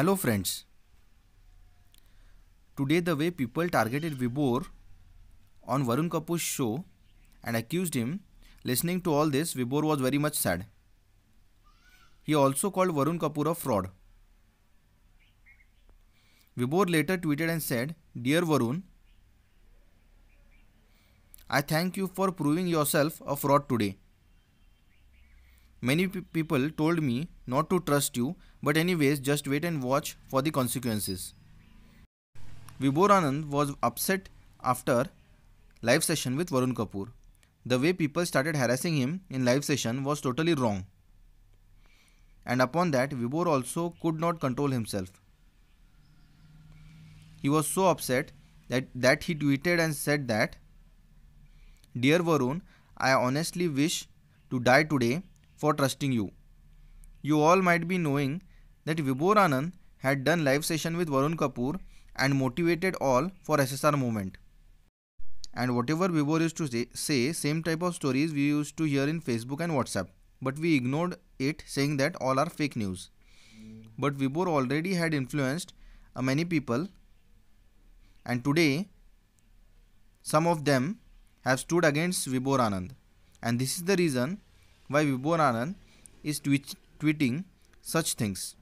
Hello friends. Today the way people targeted Vibhor on Varun Kapoor's show and accused him, listening to all this, Vibhor was very much sad. He also called Varun Kapoor a fraud. Vibhor later tweeted and said, Dear Varun, I thank you for proving yourself a fraud today. Many people told me not to trust you, but anyways, just wait and watch for the consequences. Vibhoranand was upset after live session with Varun Kapoor. The way people started harassing him in live session was totally wrong. And upon that, Vibhor also could not control himself. He was so upset that, that he tweeted and said that Dear Varun, I honestly wish to die today for trusting you. You all might be knowing that Vibhor Anand had done live session with Varun Kapoor and motivated all for SSR movement. And whatever Vibhor used to say, say, same type of stories we used to hear in Facebook and WhatsApp. But we ignored it saying that all are fake news. But Vibhor already had influenced uh, many people and today some of them have stood against Vibhor Anand. And this is the reason why Vibhor Anand is tweeting such things.